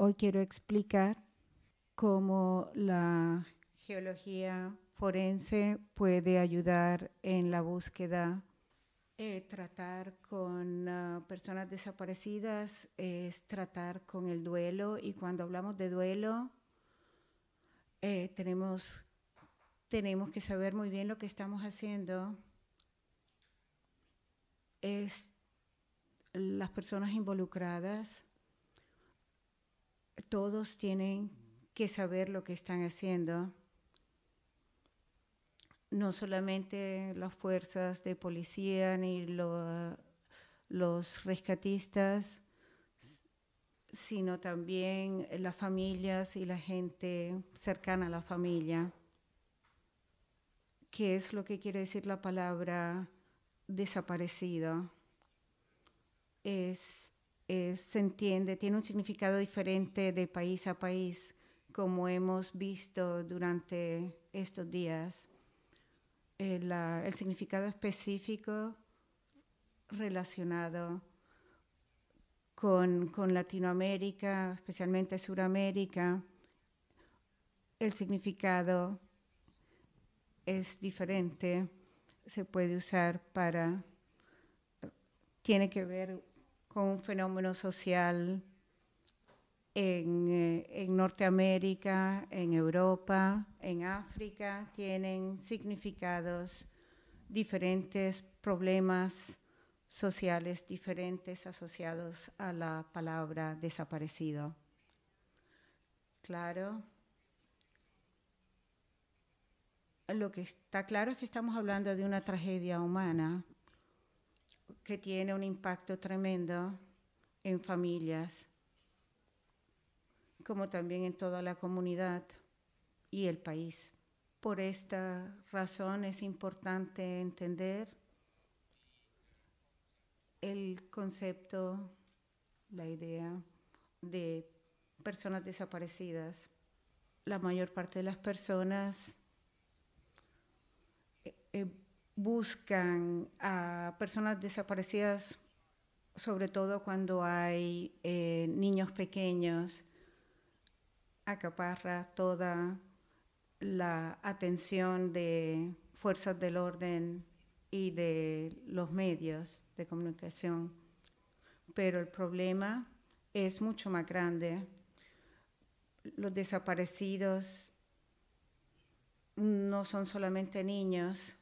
hoy quiero explicar cómo la geología forense puede ayudar en la búsqueda, eh, tratar con ah, personas desaparecidas, es tratar con el duelo y cuando hablamos de duelo eh, tenemos, tenemos que saber muy bien lo que estamos haciendo. Es las personas involucradas todos tienen que saber lo que están haciendo, no solamente las fuerzas de policía ni los rescatistas, sino también las familias y la gente cercana a la familia. ¿Qué es lo que quiere decir la palabra desaparecido? Es eh, se entiende, tiene un significado diferente de país a país, como hemos visto durante estos días. Eh, el, significado específico relacionado con, con Latinoamérica, especialmente Suramérica, el significado es diferente, se puede usar para, tiene que ver con un fenómeno social en, eh, en, Norteamérica, en Europa, en África, tienen significados diferentes, problemas sociales diferentes asociados a la palabra desaparecido. Claro. Lo que está claro es que estamos hablando de una tragedia humana que tiene un impacto tremendo en familias, como también en toda la comunidad y el país. Por esta razón es importante entender el concepto, la idea de personas desaparecidas. La mayor parte de las personas eh, eh, buscan a personas desaparecidas, sobre todo cuando hay eh, niños pequeños, acaparra toda la atención de fuerzas del orden y de los medios de comunicación. Pero el problema es mucho más grande. Los desaparecidos no son solamente niños,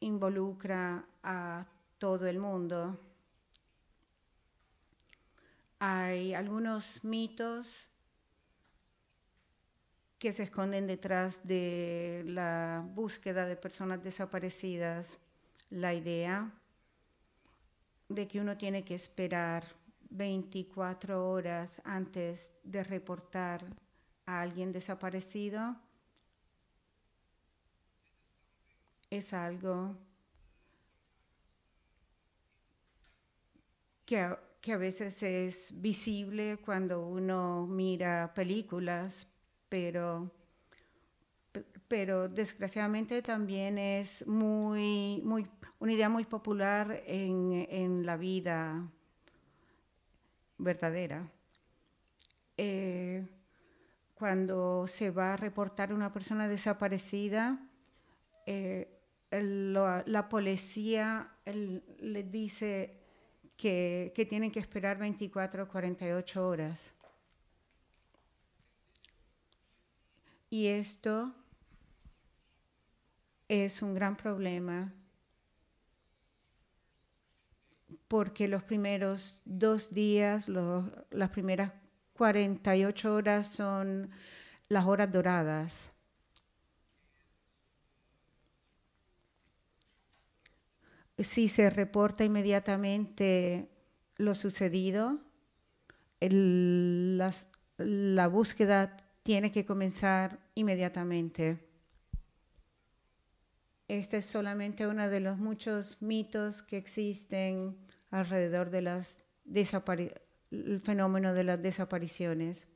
involucra a todo el mundo. Hay algunos mitos que se esconden detrás de la búsqueda de personas desaparecidas, la idea de que uno tiene que esperar 24 horas antes de reportar a alguien desaparecido es algo que a, veces es visible cuando uno mira películas, pero, pero desgraciadamente también es muy, muy, una idea muy popular en, la vida verdadera. Eh, cuando se va a reportar una persona desaparecida, eh, la, policía le dice que, tienen que esperar 24 o 48 horas. Y esto es un gran problema porque los primeros dos días, las primeras 48 horas son las horas doradas. si se reporta inmediatamente lo sucedido, la, búsqueda tiene que comenzar inmediatamente. Este es solamente uno de los muchos mitos que existen alrededor del fenómeno de las desapariciones.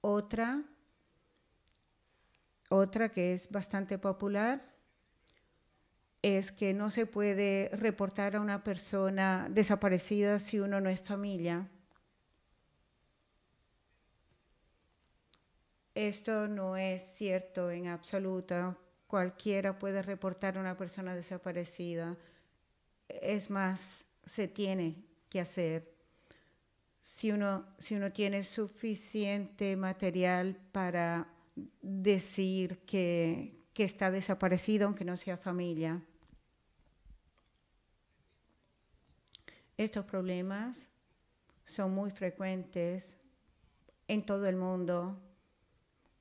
Otra, otra que es bastante popular es que no se puede reportar a una persona desaparecida si uno no es familia. Esto no es cierto en absoluto. Cualquiera puede reportar a una persona desaparecida. Es más, se tiene que hacer. Si uno, tiene suficiente material para decir que, que está desaparecido, aunque no sea familia. Estos problemas son muy frecuentes en todo el mundo.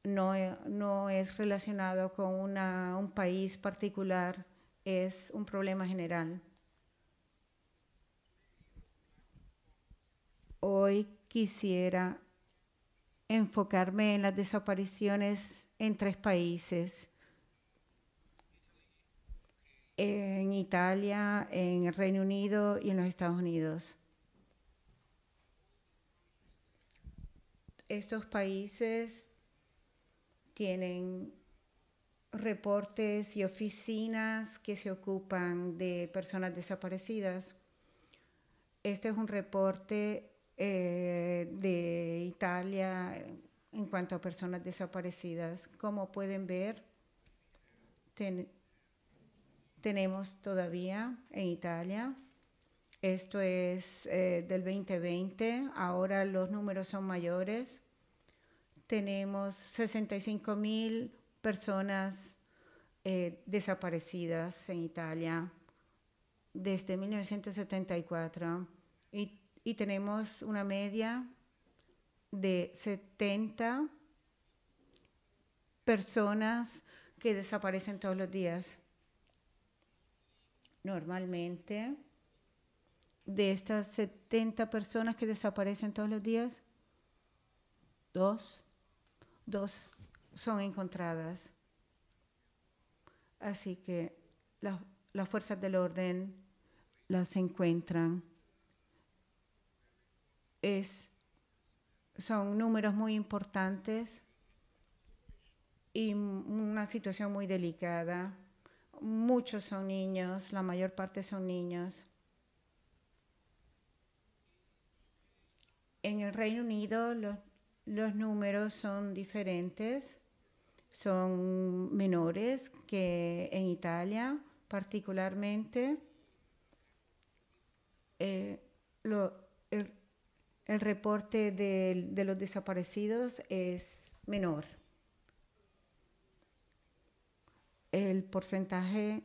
No, eh, es relacionado con un país particular, es un problema general. Hoy quisiera enfocarme en las desapariciones en tres países en Italia, en el Reino Unido y en los Estados Unidos. Estos países tienen reportes y oficinas que se ocupan de personas desaparecidas. Este es un reporte eh, de Italia en cuanto a personas desaparecidas. Como pueden ver, tenemos todavía en Italia, esto es eh, del 2020, ahora los números son mayores. Tenemos 65 mil personas eh, desaparecidas en Italia desde 1974 y, y tenemos una media de 70 personas que desaparecen todos los días. Normalmente, de estas 70 personas que desaparecen todos los días, dos, dos son encontradas. Así que las, las fuerzas del orden las encuentran. Es, son números muy importantes y una situación muy delicada muchos son niños, la mayor parte son niños. En el Reino Unido los, números son diferentes, son menores que en Italia particularmente. Eh, el, reporte de los desaparecidos es menor. el porcentaje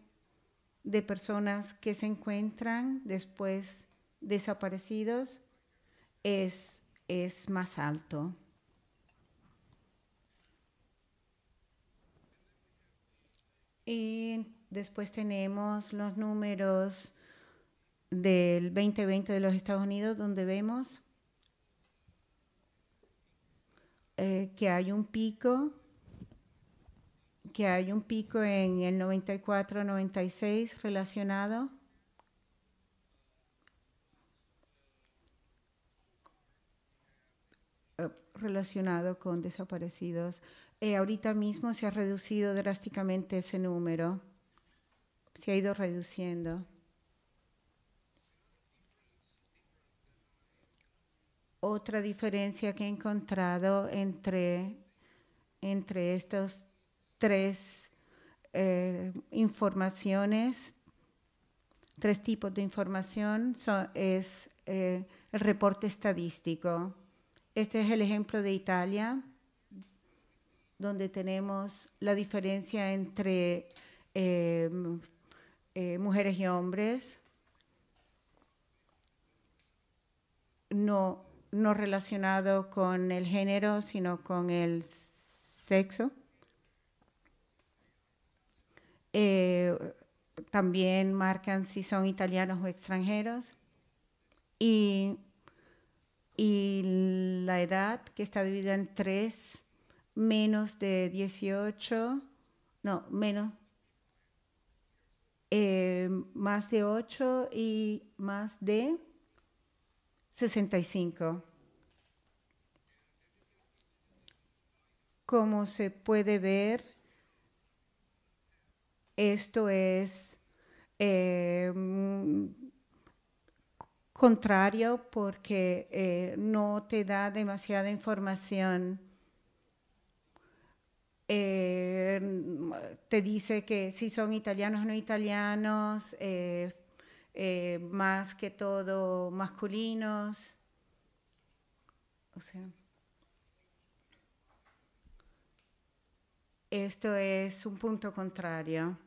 de personas que se encuentran después desaparecidos es, más alto. Y después tenemos los números del 2020 de los Estados Unidos, donde vemos eh, que hay un pico que hay un pico en el 94-96 relacionado. Eh, relacionado con desaparecidos. Eh, ahorita mismo se ha reducido drásticamente ese número, se ha ido reduciendo. Otra diferencia que he encontrado entre, entre estos tres eh, informaciones, tres tipos de información. es eh, el reporte estadístico. Este es el ejemplo de Italia, donde tenemos la diferencia entre em, eh, mujeres y hombres. no relacionado con el género, sino con el sexo. Eh, también marcan si son italianos o extranjeros. Y, y la edad que está dividida en tres, menos de 18, no, menos, eh, más de 8 y más de 65. Como se puede ver, esto es em, contrario porque eh, no te da demasiada información. Eh, te dice que si son italianos o no italianos, eh, más que todo masculinos. O sea, esto es un punto contrario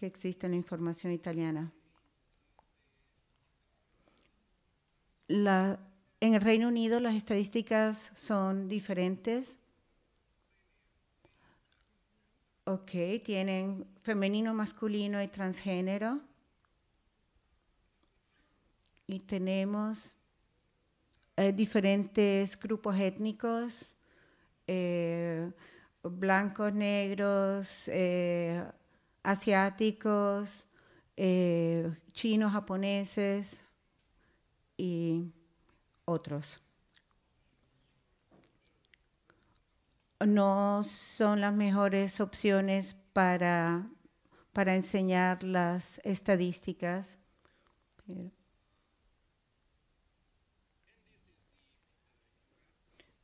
que existe en la información italiana. La, en el Reino Unido las estadísticas son diferentes. Ok, tienen femenino, masculino y transgénero. Y tenemos eh, diferentes grupos étnicos, eh, blancos, negros, eh, asiáticos, eh, chinos, japoneses y otros. No son las mejores opciones para, enseñar las estadísticas.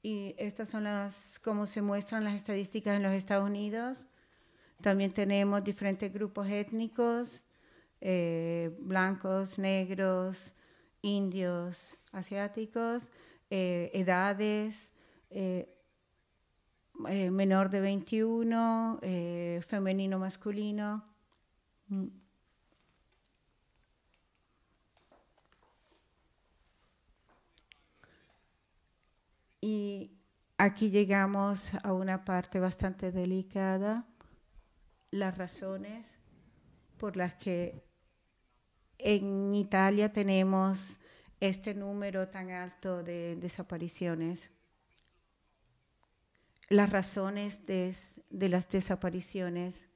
Y estas son las, como se muestran las estadísticas en los Estados Unidos. También tenemos diferentes grupos étnicos, eh, blancos, negros, indios, asiáticos, eh, edades, eh, menor de 21, femenino, masculino. Mm. Y aquí llegamos a una parte bastante delicada las razones por las que en Italia tenemos este número tan alto de desapariciones. Las razones de, las desapariciones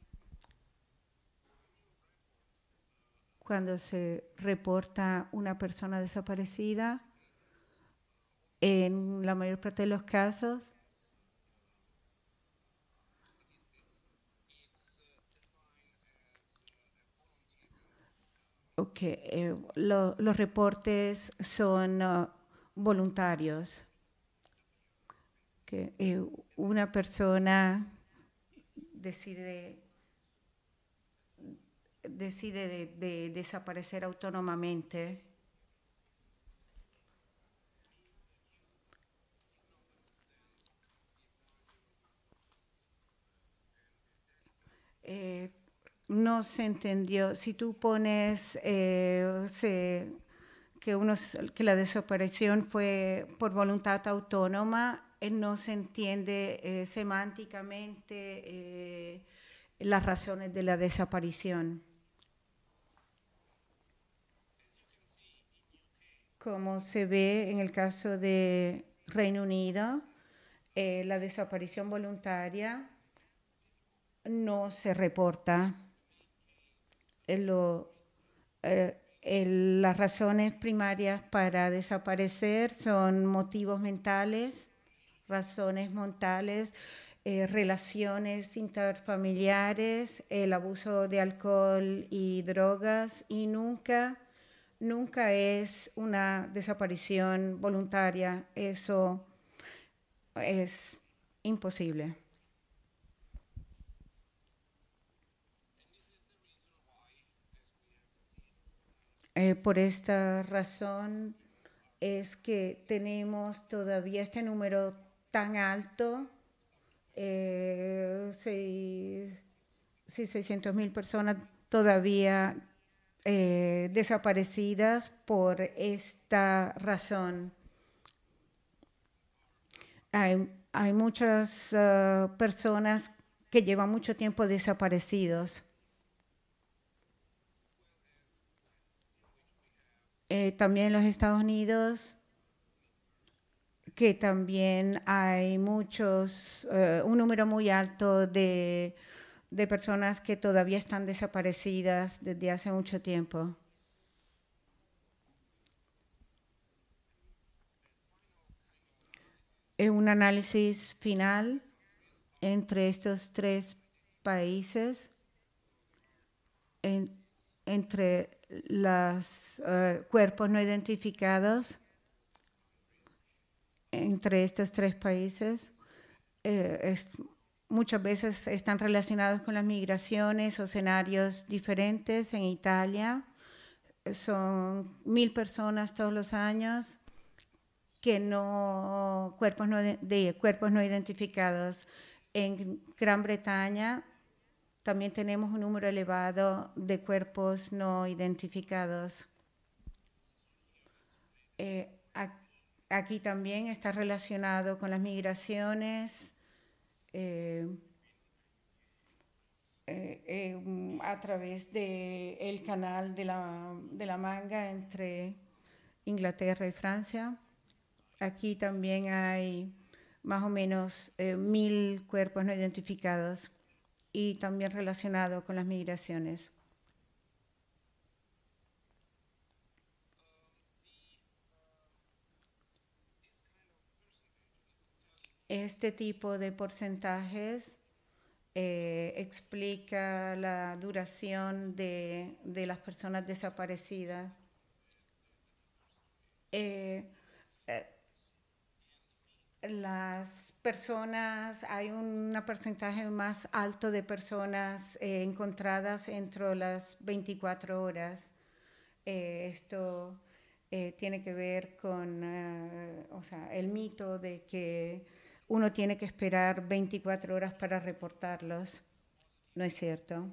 cuando se reporta una persona desaparecida, en la mayor parte de los casos que eh, los reportes son ah, voluntarios. que eh, una persona decide, decide de desaparecer autónomamente no se entendió. Si tú pones eh, que, que la desaparición fue por voluntad autónoma, eh, no se entiende eh, semánticamente las razones de la desaparición. Como se ve en el caso de Reino Unido, la desaparición voluntaria no se reporta eh, las razones primarias para desaparecer son motivos mentales, razones mentales, eh, relaciones interfamiliares, el abuso de alcohol y drogas y nunca, nunca es una desaparición voluntaria. Eso es imposible. Eh, por esta razón es que tenemos todavía este número tan alto, eh, 600 mil personas todavía eh, desaparecidas por esta razón. Hay, muchas ah, personas que llevan mucho tiempo desaparecidos. Eh, también en los Estados Unidos, que también hay muchos, eh, un número muy alto de, de personas que todavía están desaparecidas desde hace mucho tiempo. Eh, un análisis final entre estos tres países, entre los eh, cuerpos no identificados entre estos tres países eh, muchas veces están relacionados con las migraciones o escenarios diferentes. En Italia eh, son mil personas todos los años que no de cuerpos no identificados en Gran Bretaña también tenemos un número elevado de cuerpos no identificados. Eh, aquí también está relacionado con las migraciones. Eh, eh, mm, a través del canal de la, manga entre Inglaterra y Francia. Aquí también hay más o menos mil cuerpos no identificados y también relacionado con las migraciones. Este tipo de porcentajes eh, explica la duración de, las personas desaparecidas. Eh, eh, las personas, hay un porcentaje más alto de personas eh, encontradas entre las 24 horas. Eh, esto eh, tiene que ver con el mito de que uno tiene que esperar 24 horas para reportarlos. No es cierto.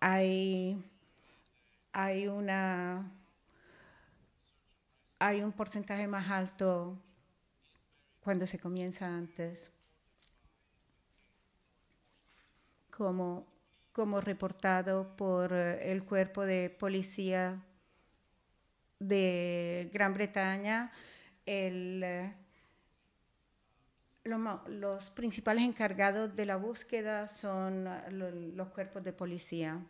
Hay, hay una hay un porcentaje más alto cuando se comienza antes, como, reportado por eh, el cuerpo de policía de Gran Bretaña, eh, los, principales encargados de la búsqueda son eh, los, cuerpos de policía,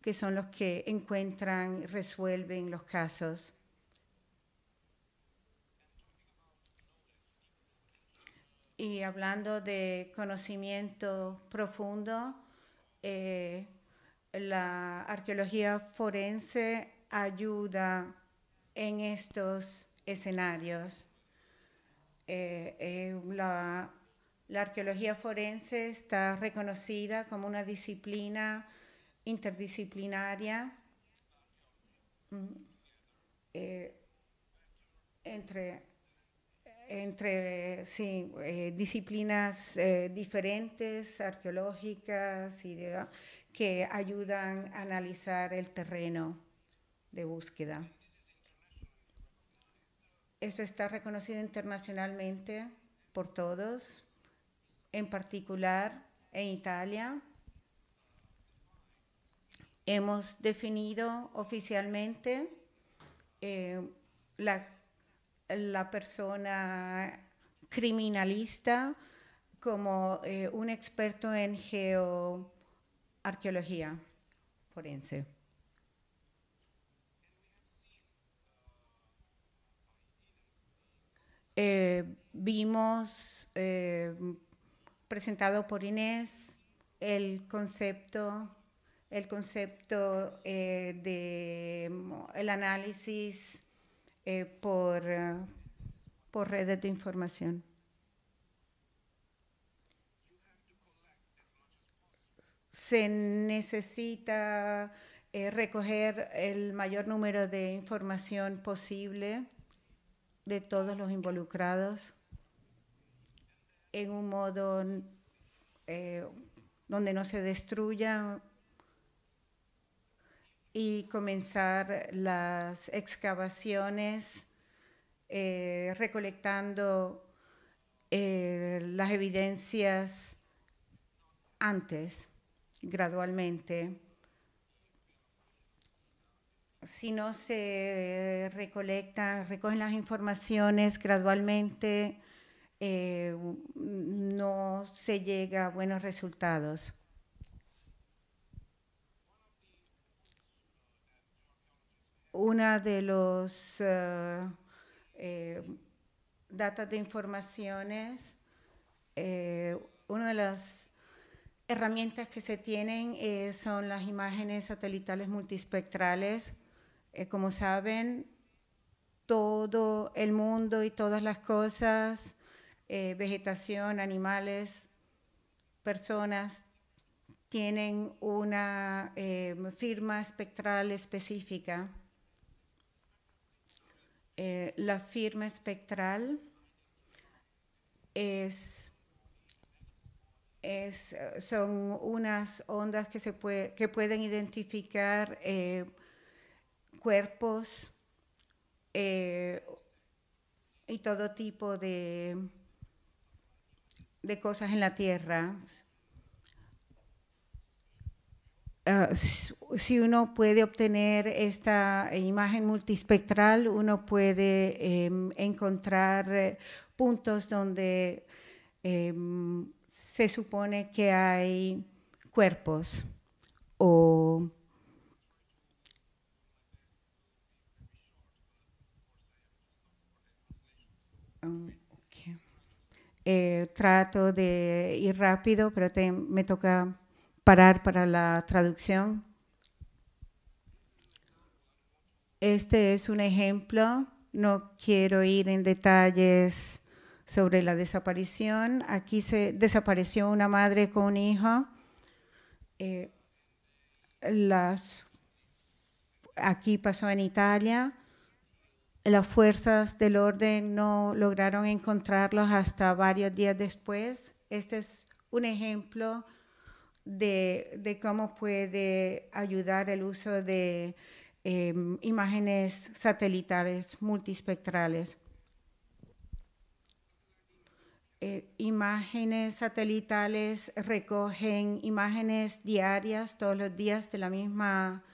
que son los que encuentran, y resuelven los casos. y hablando de conocimiento profundo, eh, la arqueología forense ayuda en estos escenarios. Eh, eh, la, la, arqueología forense está reconocida como una disciplina interdisciplinaria mm, entre entre eh, disciplinas eh, diferentes, arqueológicas, y que ayudan a analizar el terreno de búsqueda. Esto está reconocido internacionalmente por todos, en particular en Italia. Hemos definido oficialmente eh, la la persona criminalista como eh, un experto en geoarqueología forense. Eh, vimos eh, presentado por Inés el concepto, el concepto de el análisis eh, por, eh, por redes de información. Se necesita eh, recoger el mayor número de información posible de todos los involucrados en un modo donde no se destruya y comenzar las excavaciones eh, recolectando eh, las evidencias antes, gradualmente. Si no se recolectan, recogen las informaciones gradualmente, eh, no se llega a buenos resultados. una de los eh, eh, datas de informaciones, eh, una de las herramientas que se tienen son las imágenes satelitales multispectrales. como saben, todo el mundo y todas las cosas, vegetación, animales, personas, tienen una firma espectral específica eh, la firma espectral son unas ondas que, se puede, que pueden identificar eh, cuerpos eh, y todo tipo de, de cosas en la Tierra, Ah, si uno puede obtener esta imagen multispectral, uno puede em, encontrar eh, puntos donde em, se supone que hay cuerpos o mm, eh, trato de ir rápido, pero me toca parar para la traducción. Este es un ejemplo, no quiero ir en detalles sobre la desaparición. Aquí se desapareció una madre con un hijo. Eh, las, aquí pasó en Italia. Las fuerzas del orden no lograron encontrarlos hasta varios días después. Este es un ejemplo de, cómo puede ayudar el uso de em, imágenes satelitales multispectrales. Eh, imágenes satelitales recogen imágenes diarias todos los días de la misma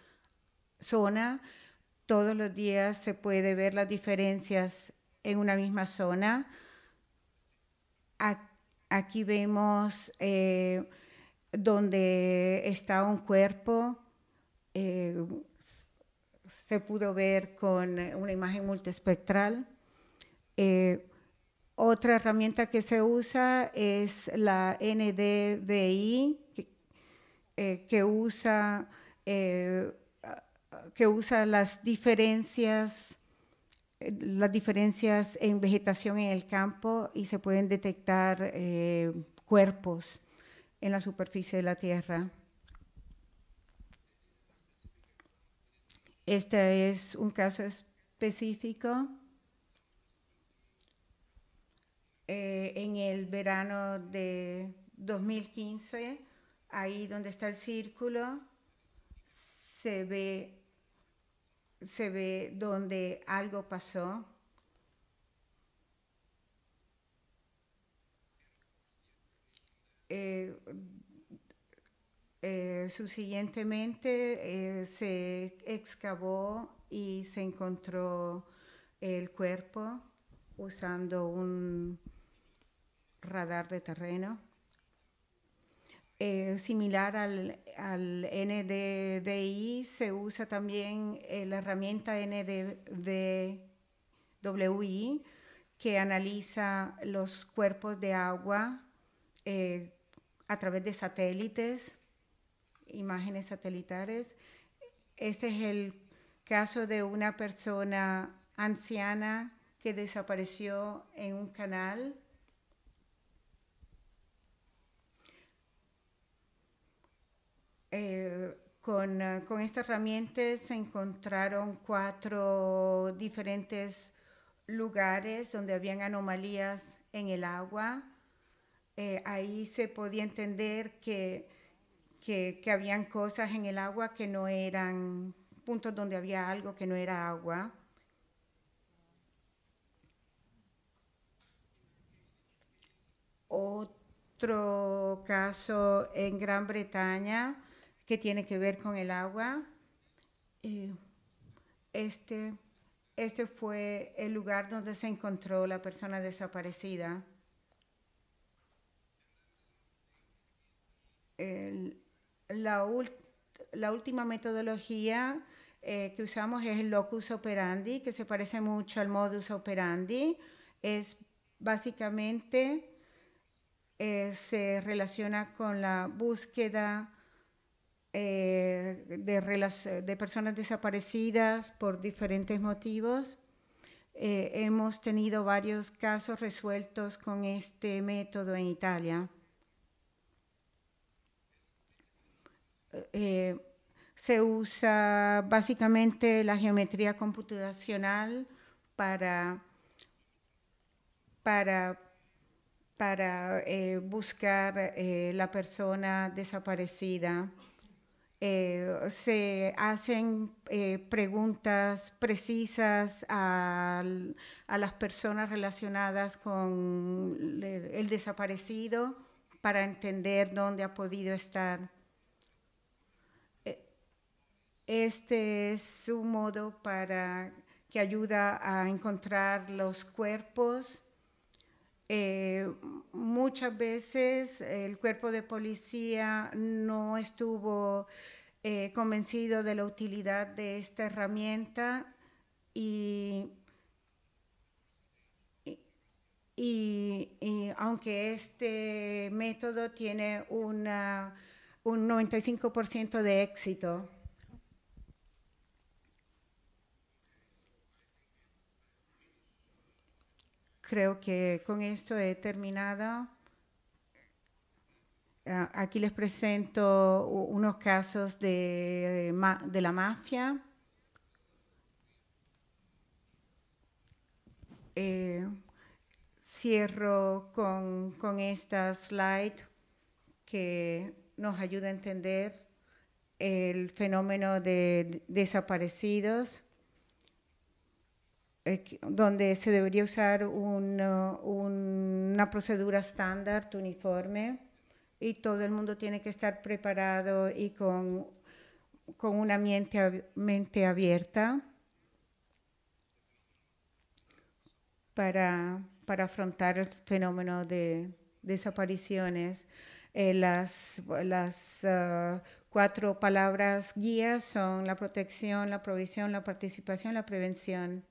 zona. Todos los días se puede ver las diferencias en una misma zona. Aquí vemos eh, donde está un cuerpo, eh, se pudo ver con eh, una imagen multiespectral. Eh, otra herramienta que se usa es la NDVI, que, usa, que usa las diferencias las diferencias en vegetación en el campo y se pueden detectar cuerpos en la superficie de la Tierra. Este es un caso específico. Eh, en el verano de 2015, ahí donde está el círculo, se ve, se ve donde algo pasó Eh, eh, subsiguientemente eh, se excavó y se encontró el cuerpo usando un radar de terreno, eh, similar al, al, NDVI, se usa también la herramienta NDWI que analiza los cuerpos de agua a través de satélites, imágenes satelitares. Este es el caso de una persona anciana que desapareció en un canal. Eh, con, eh, con esta herramienta se encontraron cuatro diferentes lugares donde habían anomalías en el agua. Eh, ahí se podía entender que, que, habían cosas en el agua que no eran, puntos donde había algo que no era agua. Otro caso en Gran Bretaña que tiene que ver con el agua. Eh, este, este fue el lugar donde se encontró la persona desaparecida. la, última metodología eh, que usamos es el locus operandi, que se parece mucho al modus operandi. Es básicamente, eh, se relaciona con la búsqueda eh, de, personas desaparecidas por diferentes motivos. hemos tenido varios casos resueltos con este método en Italia. Eh, se usa básicamente la geometría computacional para, para, para eh, buscar eh, la persona desaparecida. se hacen preguntas precisas a, las personas relacionadas con el desaparecido para entender dónde ha podido estar. Este es un modo para que ayuda a encontrar los cuerpos. Eh, muchas veces el cuerpo de policía no estuvo eh, convencido de la utilidad de esta herramienta y, aunque este método tiene una, un 95% de éxito, Creo que con esto he terminado. Ah, aquí les presento unos casos de, eh, la mafia. Eh, cierro con esta slide que nos ayuda a entender el fenómeno de desaparecidos donde se debería usar uh, una procedura estándar, uniforme, y todo el mundo tiene que estar preparado y con, con una mente, mente abierta para, para, afrontar el fenómeno de desapariciones. Eh, las las uh, cuatro palabras guías son la protección, la provisión, la participación, la prevención.